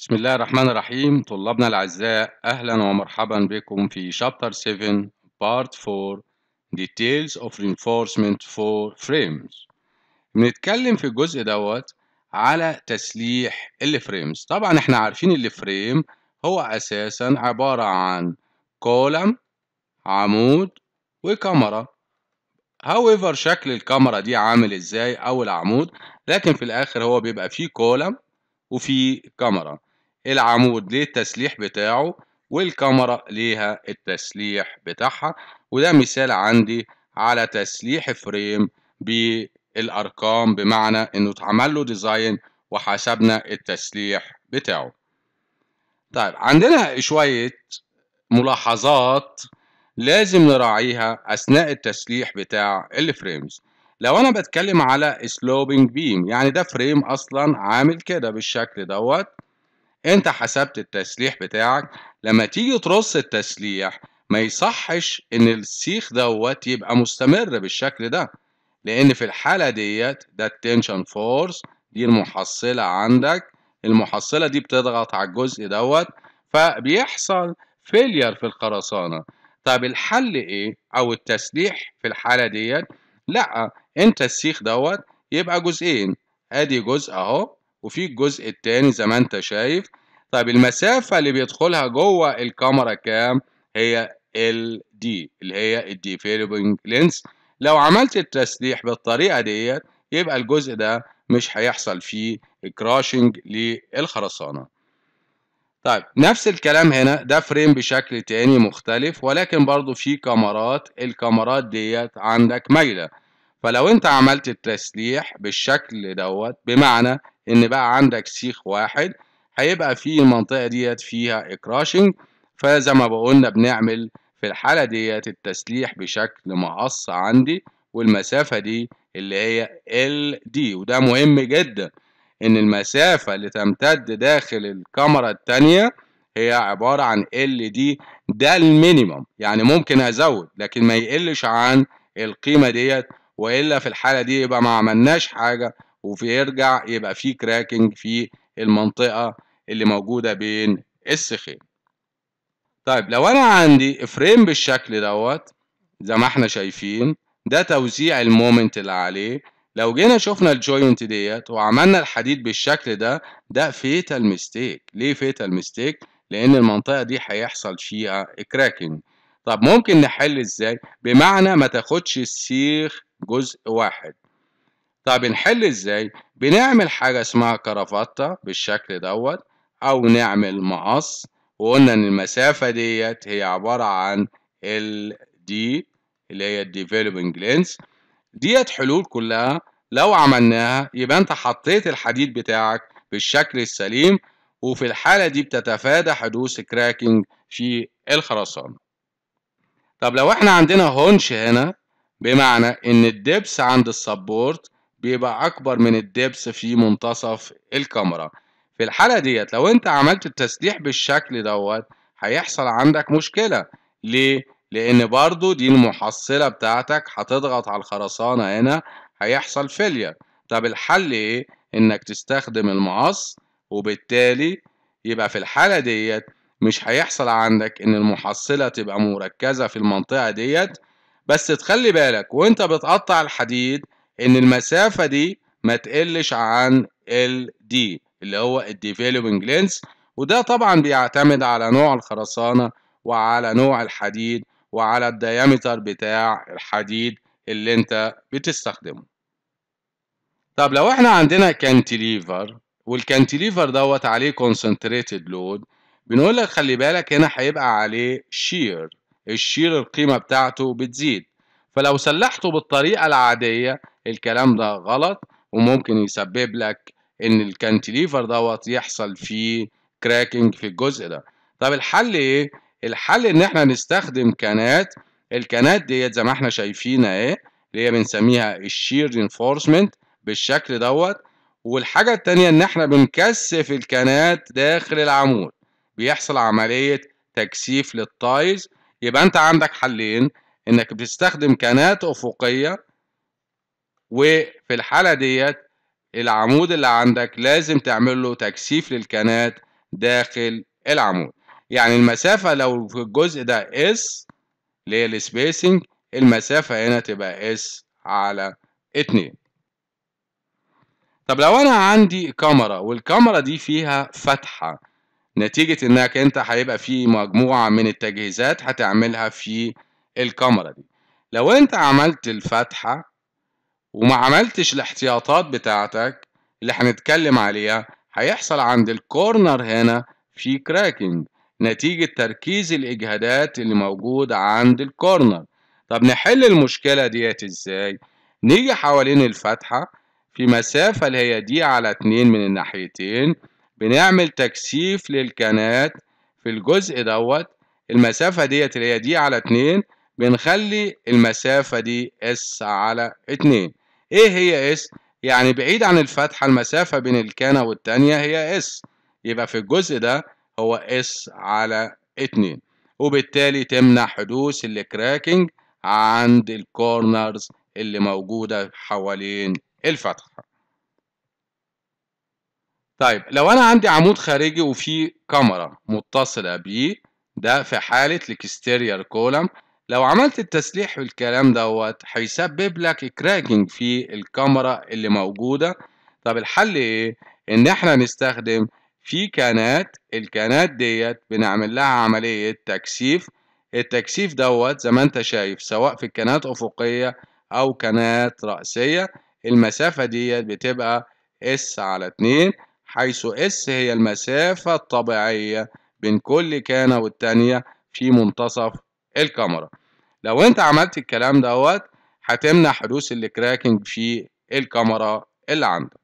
بسم الله الرحمن الرحيم طلابنا الأعزاء أهلا ومرحبا بكم في شابتر 7 بارت 4 Details of Reinforcement for Frames بنتكلم في الجزء دوت على تسليح الفريمز طبعا احنا عارفين الفريم هو أساسا عبارة عن كولم عمود وكاميرا however شكل الكاميرا دي عامل ازاي او العمود لكن في الاخر هو بيبقى فيه كولم وفي كاميرا العمود ليه التسليح بتاعه والكاميرا ليها التسليح بتاعها وده مثال عندي على تسليح فريم بالارقام بمعنى انه اتعمل له ديزاين وحسبنا التسليح بتاعه طيب عندنا شويه ملاحظات لازم نراعيها اثناء التسليح بتاع الفريمز لو انا بتكلم على سلوبينج بيم يعني ده فريم اصلا عامل كده بالشكل دوت انت حسبت التسليح بتاعك لما تيجي ترص التسليح ما يصحش ان السيخ دوت يبقى مستمر بالشكل ده لان في الحالة ديت ده التنشن فورس دي المحصلة عندك المحصلة دي بتضغط على الجزء دوت فبيحصل فيلير في القرصانة طب الحل ايه او التسليح في الحالة ديت لا انت السيخ دوت يبقى جزئين ادي جزء اهو وفي الجزء الثاني زي ما انت شايف طيب المسافة اللي بيدخلها جوه الكاميرا كام هي ال دي اللي هي الديفيلوبينج لينس لو عملت التسليح بالطريقة ديت يبقى الجزء ده مش هيحصل فيه كراشنج للخرسانة طيب نفس الكلام هنا ده فريم بشكل تاني مختلف ولكن برضو في كاميرات الكاميرات ديت عندك مايلة فلو انت عملت التسليح بالشكل دوت بمعنى ان بقى عندك سيخ واحد هيبقى في المنطقة ديت فيها اكراشنج فزي ما بقولنا بنعمل في الحالة ديت التسليح بشكل مقص عندي والمسافة دي اللي هي ال دي وده مهم جدا إن المسافة اللي تمتد داخل الكاميرا التانية هي عبارة عن ال دي ده المينيمم يعني ممكن أزود لكن ما يقلش عن القيمة ديت والا في الحاله دي يبقى ما عملناش حاجه وفي يرجع يبقى في كراكنج في المنطقه اللي موجوده بين السخين طيب لو انا عندي فريم بالشكل دوت زي ما احنا شايفين ده توزيع المومنت اللي عليه لو جينا شفنا الجوينت ديت وعملنا الحديد بالشكل ده ده فيتال ميستيك ليه فيتال ميستيك لان المنطقه دي هيحصل فيها كراكنج طب ممكن نحل ازاي بمعنى ما تاخدش السيخ جزء واحد طب نحل ازاي بنعمل حاجة اسمها كرافتة بالشكل دوت او نعمل مقص وقلنا ان المسافة ديت هي عبارة عن ال دي اللي هي الديفلوبينج لينز ديت حلول كلها لو عملناها يبقى انت حطيت الحديد بتاعك بالشكل السليم وفي الحالة دي بتتفادى حدوث كراكنج في الخرسانة طب لو احنا عندنا هونش هنا بمعنى إن الدبس عند السبورت بيبقى أكبر من الدبس في منتصف الكاميرا في الحالة ديت لو أنت عملت التسليح بالشكل دوت هيحصل عندك مشكلة ليه؟ لأن برضو دي المحصلة بتاعتك هتضغط على الخرسانة هنا هيحصل فيلير طب الحل إيه؟ إنك تستخدم المقص وبالتالي يبقى في الحالة ديت مش هيحصل عندك إن المحصلة تبقى مركزة في المنطقة ديت بس تخلي بالك وانت بتقطع الحديد ان المسافة دي ما تقلش عن ال دي اللي هو الديفلوبنج لينز وده طبعا بيعتمد على نوع الخرسانة وعلى نوع الحديد وعلى الديامتر بتاع الحديد اللي انت بتستخدمه طب لو احنا عندنا كانتيليفر والكانتيليفر دوت عليه كونسنتريتد لود بنقول لك خلي بالك هنا هيبقى عليه شير الشير القيمة بتاعته بتزيد فلو سلحته بالطريقة العادية الكلام ده غلط وممكن يسبب لك ان الكانتليفر دوت يحصل فيه كراكنج في الجزء ده طب الحل ايه الحل ان احنا نستخدم كانات الكانات ديت زي ما احنا شايفين ايه اللي هي بنسميها الشير رينفورسمنت بالشكل دوت والحاجة التانية ان احنا بنكثف الكانات داخل العمود بيحصل عملية تكثيف للتايز يبقى انت عندك حلين انك بتستخدم كانات افقيه وفي الحاله ديت العمود اللي عندك لازم تعمل له تكثيف للكانات داخل العمود يعني المسافه لو في الجزء ده اس اللي هي السبيسنج المسافه هنا تبقى اس على 2 طب لو انا عندي كاميرا والكاميرا دي فيها فتحه نتيجة انك انت هيبقى في مجموعة من التجهيزات هتعملها في الكاميرا دي لو انت عملت الفتحة وما عملتش الاحتياطات بتاعتك اللي هنتكلم عليها هيحصل عند الكورنر هنا في كراكنج نتيجة تركيز الإجهادات اللي موجود عند الكورنر طب نحل المشكلة ديت ازاي؟ نيجي حوالين الفتحة في مسافة اللي هي دي على اتنين من الناحيتين بنعمل تكثيف للكنات في الجزء دوت المسافة ديت اللي هي دي على اتنين بنخلي المسافة دي اس على اتنين ايه هي اس؟ يعني بعيد عن الفتحة المسافة بين الكنة والتانية هي اس يبقى في الجزء ده هو اس على اتنين وبالتالي تمنع حدوث الكراكنج عند الكورنرز اللي موجودة حوالين الفتحة طيب لو انا عندي عمود خارجي وفيه كاميرا متصله بيه ده في حاله الكستيريار كولم لو عملت التسليح في الكلام دوت هيسبب لك كراكنج في الكاميرا اللي موجوده طب الحل ايه ان احنا نستخدم في كانات الكانات ديت بنعمل لها عمليه تكثيف التكثيف دوت زي ما انت شايف سواء في كانات افقيه او كانات راسيه المسافه ديت بتبقى اس على 2 حيث S هي المسافة الطبيعية بين كل كانة والتانية في منتصف الكاميرا لو انت عملت الكلام دوت هتمنع حدوث الكراكنج في الكاميرا اللي عندك